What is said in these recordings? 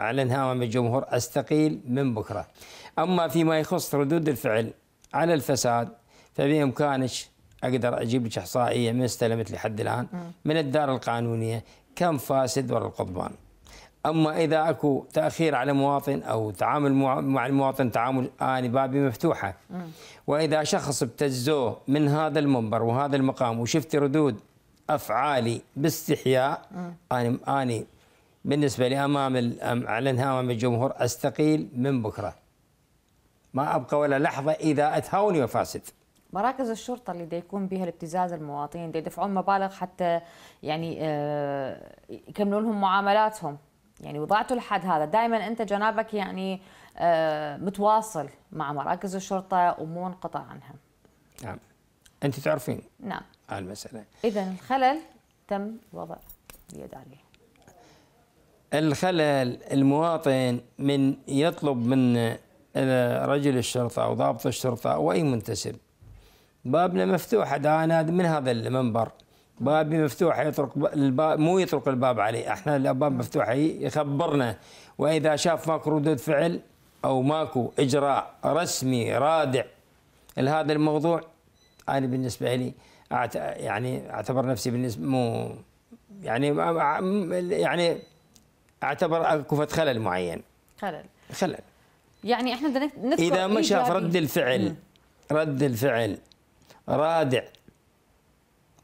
أعلنها أمام الجمهور أستقيل من بكرة أما فيما يخص ردود الفعل على الفساد فبإمكانك أقدر أجيب لك إحصائية من استلمت لحد الآن من الدار القانونية كم فاسد وراء القضبان أما إذا أكو تأخير على مواطن أو تعامل مع المواطن تعامل آني بابي مفتوحة وإذا شخص ابتزوه من هذا المنبر وهذا المقام وشفت ردود أفعالي باستحياء أنا أني بالنسبة لي أمام أعلنها أمام الجمهور أستقيل من بكرة ما أبقى ولا لحظة إذا أتهاوني وفاسد مراكز الشرطه اللي دي يكون بها الابتزاز المواطنين دي يدفعون مبالغ حتى يعني آه، يكملون لهم معاملاتهم يعني وضعتوا لحد هذا دائما انت جنابك يعني آه، متواصل مع مراكز الشرطه ومو انقطع عنها نعم انت تعرفين نعم المساله اذا الخلل تم وضع اليد عليه الخلل المواطن من يطلب من آه، رجل الشرطة أو ضابط الشرطة أو أي منتسب بابنا مفتوح أنا من هذا المنبر بابي مفتوح يطرق الباب مو يطرق الباب عليه احنا الابواب مفتوحه يخبرنا واذا شاف ماكو ردود فعل او ماكو اجراء رسمي رادع لهذا الموضوع انا بالنسبه لي أعت... يعني اعتبر نفسي بالنسبه مو يعني يعني اعتبر اكو خلل معين خلل خلل يعني احنا بدنا نذكر اذا ما شاف رد الفعل رد الفعل رادع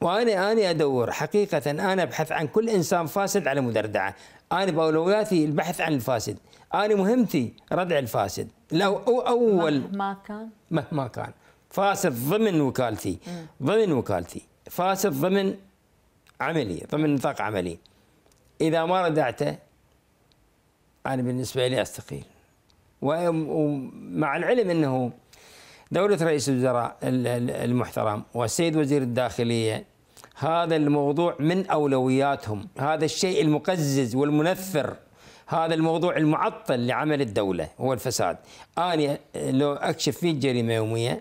وانا انا ادور حقيقه انا ابحث عن كل انسان فاسد على مدردعه انا باولوياتي البحث عن الفاسد انا مهمتي ردع الفاسد لو أو اول مهما كان مهما كان فاسد ضمن وكالتي ضمن وكالتي فاسد ضمن عملي ضمن نطاق عملي اذا ما ردعته انا بالنسبه لي استقيل ومع العلم انه دوله رئيس الوزراء المحترم والسيد وزير الداخليه هذا الموضوع من اولوياتهم هذا الشيء المقزز والمنفر هذا الموضوع المعطل لعمل الدوله هو الفساد انا لو اكشف فيه جريمه يوميه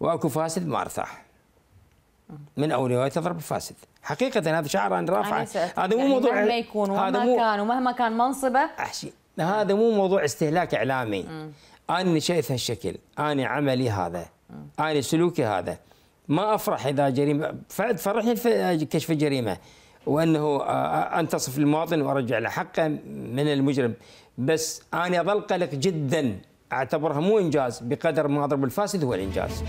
واكو فاسد ما ارتاح من اولويات اضرب الفاسد حقيقه هذا شعر انا رافعه هذا مو موضوع مهما يكون ومهما هذا مو كان ومهما كان منصبه هذا مو موضوع استهلاك اعلامي م. انا شايف هالشكل انا عملي هذا انا سلوكي هذا ما افرح اذا جريمه فرحني كشف الجريمه وانه آه، آه، انتصف المواطن وارجع له حقه من المجرم بس انا اظل قلق جدا اعتبرها مو انجاز بقدر ما اضرب الفاسد هو الانجاز